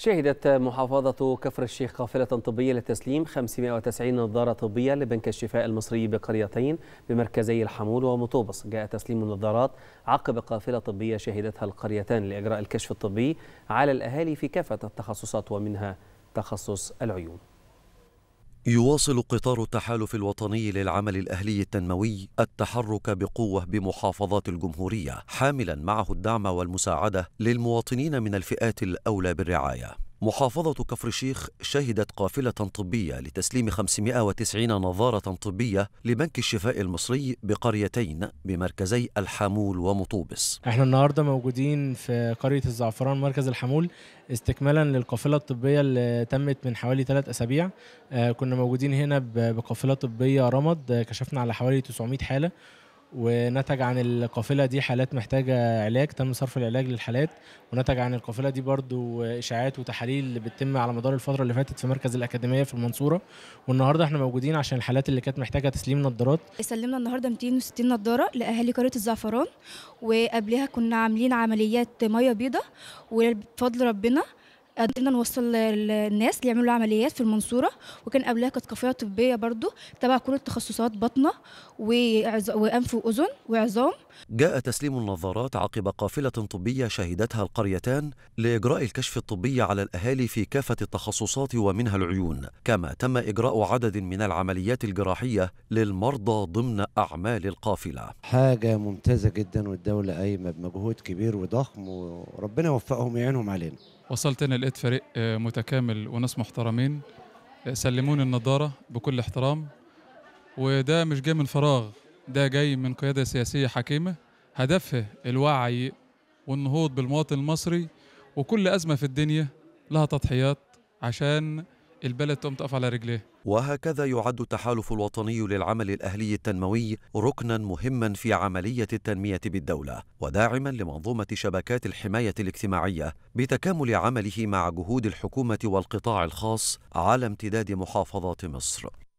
شهدت محافظة كفر الشيخ قافلة طبية لتسليم 590 نظارة طبية لبنك الشفاء المصري بقريتين بمركزي الحمول ومطوبس جاء تسليم النظارات عقب قافلة طبية شهدتها القريتان لإجراء الكشف الطبي على الأهالي في كافة التخصصات ومنها تخصص العيون يواصل قطار التحالف الوطني للعمل الأهلي التنموي التحرك بقوة بمحافظات الجمهورية حاملا معه الدعم والمساعدة للمواطنين من الفئات الأولى بالرعاية محافظة كفر الشيخ شهدت قافلة طبية لتسليم 590 نظارة طبية لبنك الشفاء المصري بقريتين بمركزي الحامول ومطوبس. احنا النهارده موجودين في قرية الزعفران مركز الحامول استكمالا للقافلة الطبية اللي تمت من حوالي ثلاث أسابيع. آه، كنا موجودين هنا بقافلة طبية رمض آه، كشفنا على حوالي 900 حالة ونتج عن القافله دي حالات محتاجه علاج تم صرف العلاج للحالات ونتج عن القافله دي برضو اشاعات وتحاليل اللي بتتم على مدار الفتره اللي فاتت في مركز الاكاديميه في المنصوره والنهارده احنا موجودين عشان الحالات اللي كانت محتاجه تسليم نظارات سلمنا النهارده 260 نظاره لاهالي قريه الزعفران وقبلها كنا عاملين عمليات ميه بيضاء وبفضل ربنا قدرنا نوصل للناس اللي يعملوا عمليات في المنصوره وكان قبلها كانت قافله طبيه برضو تبع كل التخصصات بطنه وانف واذن وعظام جاء تسليم النظارات عقب قافله طبيه شهدتها القريتان لاجراء الكشف الطبي على الاهالي في كافه التخصصات ومنها العيون كما تم اجراء عدد من العمليات الجراحيه للمرضى ضمن اعمال القافله حاجه ممتازه جدا والدوله قايمه بمجهود كبير وضخم وربنا يوفقهم ويعينهم علينا وصلت هنا لقيت فريق آه، متكامل وناس محترمين آه، سلموني النضاره بكل احترام وده مش جاي من فراغ ده جاي من قياده سياسيه حكيمه هدفها الوعي والنهوض بالمواطن المصري وكل ازمه في الدنيا لها تضحيات عشان البلد تقوم تقف على رجليه وهكذا يعد التحالف الوطني للعمل الأهلي التنموي ركنا مهما في عملية التنمية بالدولة وداعما لمنظومة شبكات الحماية الاجتماعية بتكامل عمله مع جهود الحكومة والقطاع الخاص على امتداد محافظات مصر